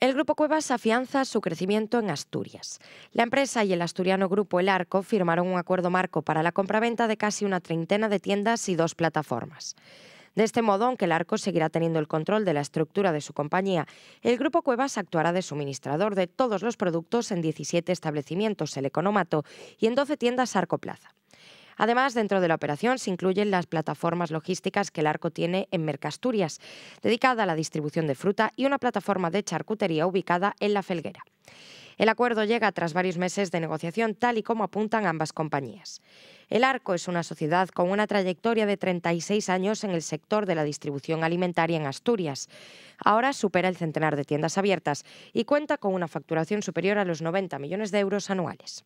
El Grupo Cuevas afianza su crecimiento en Asturias. La empresa y el asturiano Grupo El Arco firmaron un acuerdo marco para la compraventa de casi una treintena de tiendas y dos plataformas. De este modo, aunque el arco seguirá teniendo el control de la estructura de su compañía, el Grupo Cuevas actuará de suministrador de todos los productos en 17 establecimientos El Economato y en 12 tiendas Arco Plaza. Además, dentro de la operación se incluyen las plataformas logísticas que el arco tiene en Mercasturias, dedicada a la distribución de fruta y una plataforma de charcutería ubicada en La Felguera. El acuerdo llega tras varios meses de negociación, tal y como apuntan ambas compañías. El Arco es una sociedad con una trayectoria de 36 años en el sector de la distribución alimentaria en Asturias. Ahora supera el centenar de tiendas abiertas y cuenta con una facturación superior a los 90 millones de euros anuales.